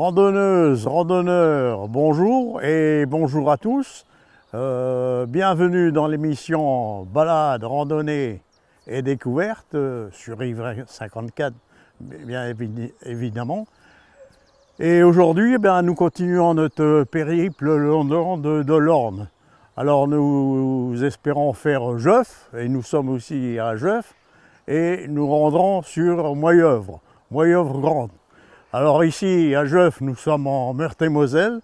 Randonneuses, randonneurs, bonjour et bonjour à tous. Euh, bienvenue dans l'émission Balade, randonnée et découverte euh, sur Ivre 54, bien évidemment. Et aujourd'hui, eh nous continuons notre périple le long de, l'Orne. Alors nous espérons faire Jeuf, et nous sommes aussi à Jeuf, et nous rendrons sur Moyeuvre, Moyeuvre Grande. Alors ici, à Jeuf, nous sommes en Meurthe-et-Moselle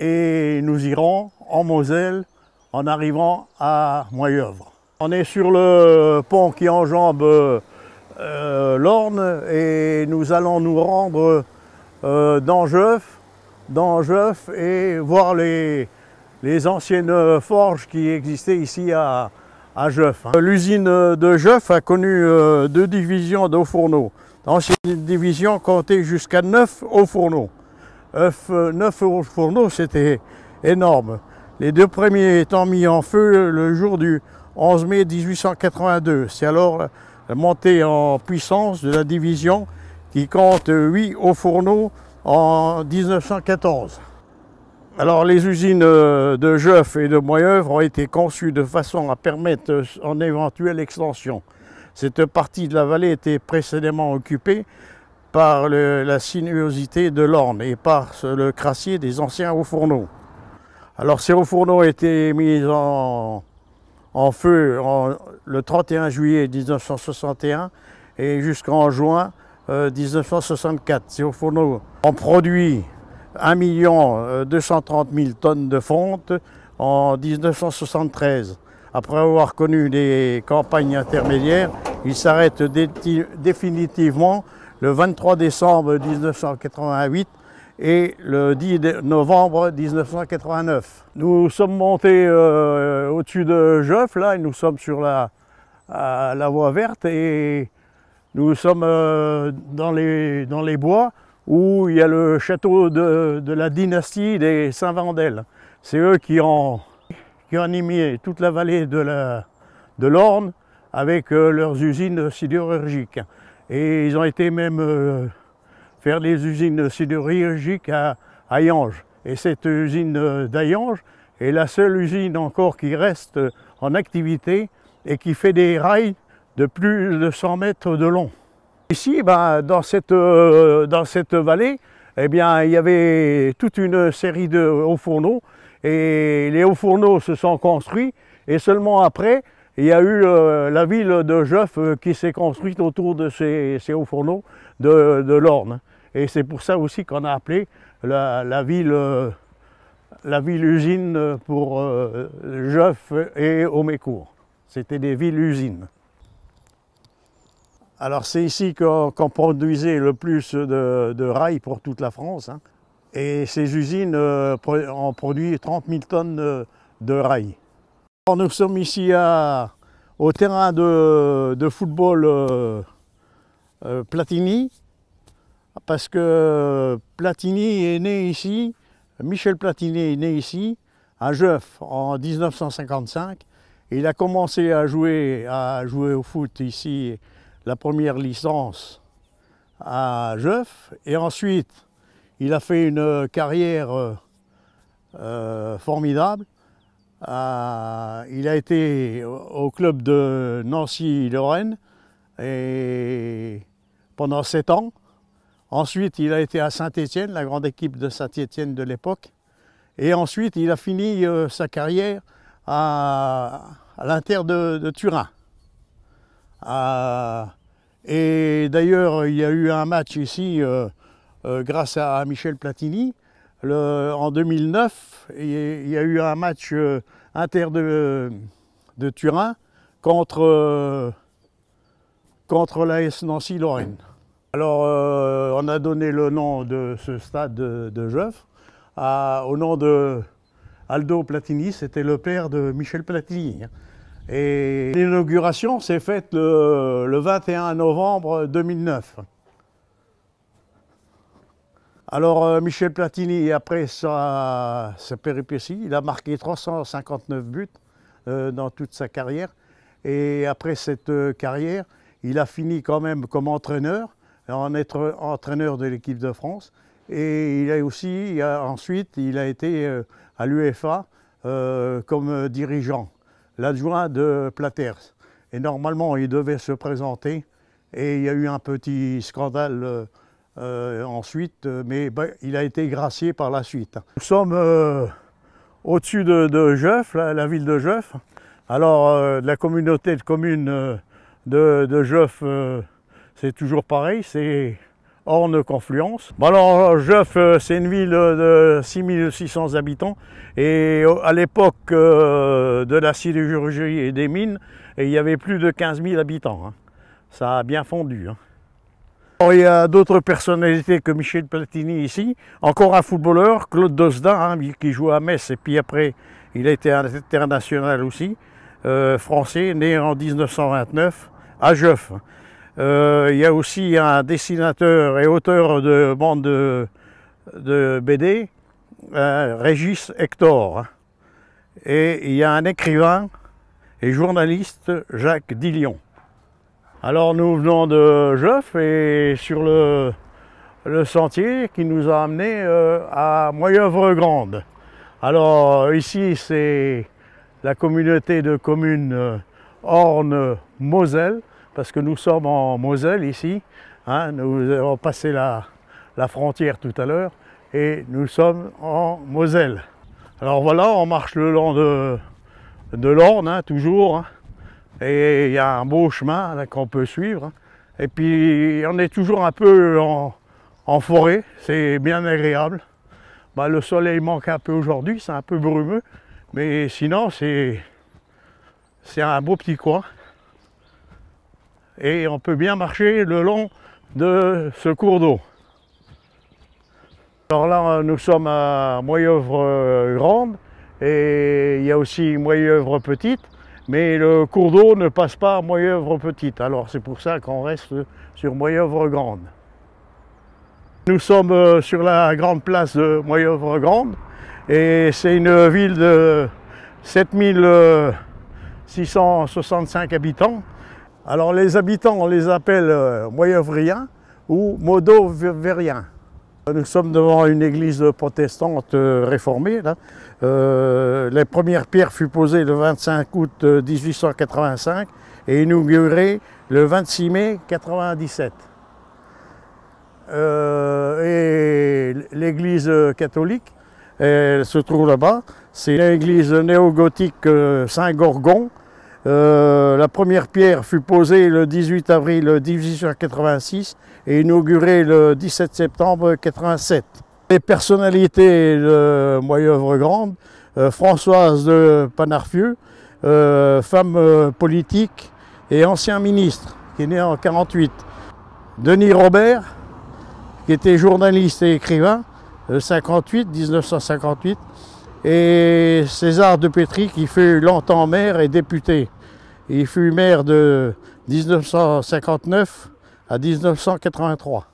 et nous irons en Moselle en arrivant à Moyeuvre. On est sur le pont qui enjambe euh, l'Orne et nous allons nous rendre euh, dans Jeuf, dans et voir les, anciennes forges qui existaient ici à, à hein. L'usine de Jeuf a connu euh, deux divisions d'eau fourneaux. Dans cette division, comptait jusqu'à 9 hauts fourneaux. 9 hauts euh, fourneaux, c'était énorme. Les deux premiers étant mis en feu le jour du 11 mai 1882. C'est alors la montée en puissance de la division qui compte 8 hauts fourneaux en 1914. Alors les usines euh, de Jeuf et de Moyeuvre ont été conçues de façon à permettre en éventuelle extension. Cette partie de la vallée était précédemment occupée par la sinuosité de l'Orne et par le crassier des anciens hauts fourneaux. Alors ces hauts fourneaux étaient mis en, feu le 31 juillet 1961 et jusqu'en juin 1964. Euh, ces hauts fourneaux ont produit 1 230 000 tonnes de fonte en 1973 après avoir connu des campagnes intermédiaires, il s'arrête définitivement le 23 décembre 1988 et le 10 novembre 1989. Nous sommes montés euh, au-dessus de Joffre, là, et nous sommes sur la, la voie verte, et nous sommes euh, dans, les, dans les bois où il y a le château de, de la dynastie des Saint-Vandel. C'est eux qui ont qui ont animé toute la vallée de l'Orne de avec euh, leurs usines sidérurgiques. Et ils ont été même euh, faire des usines sidérurgiques à, à Et cette usine euh, d'Ayange est la seule usine encore qui reste en activité et qui fait des rails de plus de 100 mètres de long. Ici, bah, dans, cette, dans cette vallée, eh bien, il y avait toute une série de hauts fourneaux et les hauts fourneaux se sont construits et seulement après, il y a eu euh, la ville de Jeuf qui s'est construite autour de ces, hauts fourneaux de, l'Orne. Et c'est pour ça aussi qu'on a appelé la, euh, ville, usine pour Jeuf et Homécourt. C'était des villes-usines. Alors c'est ici qu'on produisait le plus de, rails pour toute la France. Hein et ces usines euh, ont produit 30 000 tonnes de rails. nous sommes ici au terrain de, football euh, euh, Platini, parce que Platini est né ici, Michel Platini est né ici, à Jeuf, en 1955. Il a commencé à jouer, à jouer au foot ici, la première licence à Jeuf, et ensuite il a fait une euh, carrière euh, euh, formidable. il a été au club de Nancy-Lorraine et pendant sept ans. Ensuite, il a été à Saint-Étienne, la grande équipe de Saint-Étienne de l'époque. Et ensuite, il a fini sa carrière à, l'Inter de, Turin. et d'ailleurs, il y a eu un match ici euh, grâce à Michel Platini. en 2009, il y a eu un match euh, inter de, Turin contre, euh, la contre l'AS Nancy-Lorraine. Alors, on a donné le nom de ce stade de, de au nom de Aldo Platini, c'était le père de Michel Platini. Hein. Et l'inauguration s'est faite le 21 novembre 2009. Alors euh, Michel Platini, après sa, péripétie, il a marqué 359 buts euh, dans toute sa carrière. Et après cette euh, carrière, il a fini quand même comme entraîneur, en être entraîneur de l'équipe de France. Et il a aussi, ensuite, il a été à l'UEFA comme dirigeant, l'adjoint de Platers. Et normalement, il devait se présenter. Et il y a eu un petit scandale euh, ensuite, euh, mais bah, il a été gracié par la suite. Nous sommes euh, au-dessus de, de Jeuf, la, ville de Jeuf. Alors, la communauté de communes de, de Jeuf, c'est toujours pareil, c'est Orne Confluence. alors, Jeuf, c'est une ville de 6600 habitants et à l'époque de la sidérurgie et des mines, il y avait plus de 15 000 habitants. Hein. Ça a bien fondu. Hein. Oh, il y a d'autres personnalités que Michel Platini ici. Encore un footballeur, Claude Dosda, hein, qui joue à Metz et puis après il a été international aussi. Euh, français, né en 1929 à Jeuf. il y a aussi un dessinateur et auteur de bande de, BD, euh, Régis Hector. Et il y a un écrivain et journaliste, Jacques Dillion. Alors nous venons de Jeuf et sur le, sentier qui nous a amené euh, à Moyeuvre-Grande. Alors ici c'est la communauté de communes euh, Orne-Moselle, parce que nous sommes en Moselle ici. Hein. nous avons passé la, frontière tout à l'heure et nous sommes en Moselle. Alors voilà, on marche le long de, de l'Orne, hein, toujours. Hein et il y a un beau chemin qu'on peut suivre. Hein. Et puis on est toujours un peu en, forêt, c'est bien agréable. Bah, le soleil manque un peu aujourd'hui, c'est un peu brumeux, mais sinon c'est un beau petit coin. Et on peut bien marcher le long de ce cours d'eau. Alors là, nous sommes à Moyeuvre Grande et il y a aussi Moyeuvre Petite mais le cours d'eau ne passe pas à Moyeuvre Petite, alors c'est pour ça qu'on reste sur Moyeuvre Grande. Nous sommes euh, sur la grande place de Moyeuvre Grande et c'est une ville de 7665 habitants. Alors les habitants, on les appelle euh, Moyeuvriens ou Modovériens. Nous sommes devant une église protestante euh, réformée, euh, la première pierre fut posée le 25 août 1885 euh, et inaugurée le 26 mai 1997. Euh, et l'église catholique elle se trouve là-bas. C'est l'église néo-gothique Saint-Gorgon. la première pierre fut posée le 18 avril 1886 et inaugurée le 17 septembre 1987. Les personnalités de Moyeuvre Grande, euh, Françoise de Panarfieux, euh, femme euh, politique et ancien ministre, qui est né en 48. Denis Robert, qui était journaliste et écrivain, 58, 1958, et César de Petri, qui fut longtemps maire et député. Il fut maire de 1959 à 1983.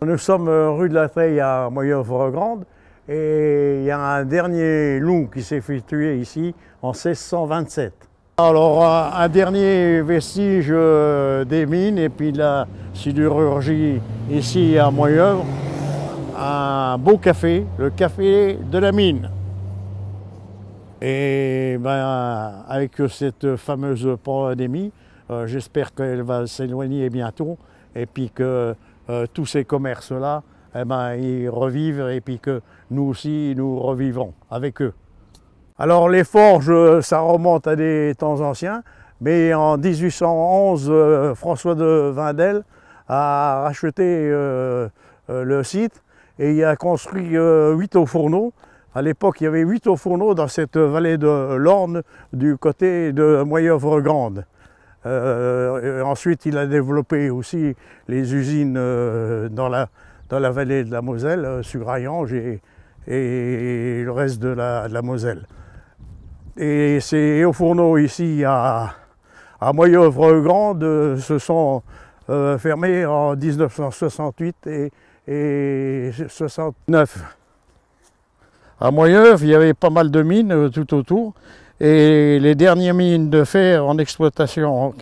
Nous sommes euh, rue de la Feille à Moyen-Grande et il y a un dernier loup qui s'est fait tuer ici en 1627. Alors un dernier vestige euh, des mines et puis la sidérurgie ici à Moyeuvre. un beau café, le café de la mine. Et ben, avec cette fameuse pandémie, euh, j'espère qu'elle va s'éloigner bientôt et puis que euh, tous ces commerces-là, eh ben, ils revivent et puis que nous aussi, nous revivons avec eux. Alors les forges, ça remonte à des temps anciens, mais en 1811, euh, François de Vindel a racheté euh, le site et il a construit huit hauts fourneaux. À l'époque, il y avait huit hauts fourneaux dans cette vallée de l'Orne du côté de Moyeuvre-Grande. Euh, ensuite, il a développé aussi les usines euh, dans, la, vallée de la Moselle, euh, sur et, le reste de la, Moselle. Et ces hauts fourneaux ici à, à Moyeuvre-Grande se sont fermés en 1968 et, 1969. 69. À Moyeuvre, il y avait pas mal de mines tout autour. Et les dernières mines de fer en exploitation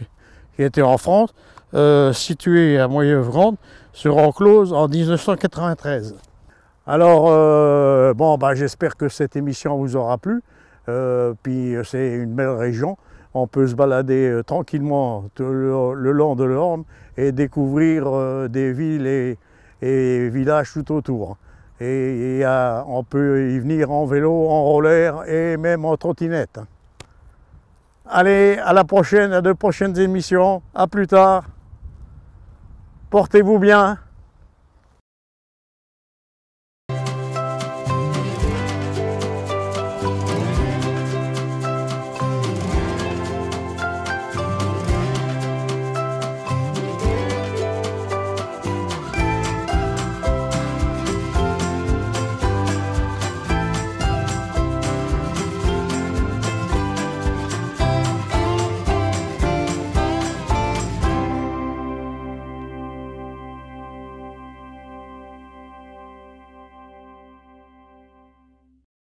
qui étaient en France, euh, situées à Moyeuve-Grande, se closes en 1993. Alors, euh, bon, bah, j'espère que cette émission vous aura plu. Euh, puis c'est une belle région. On peut se balader tranquillement le, long de l'Orne et découvrir des villes et villages tout autour. Et, on peut y venir en vélo, en roller et même en trottinette. Allez, à la prochaine, à de prochaines émissions. À plus tard. Portez-vous bien.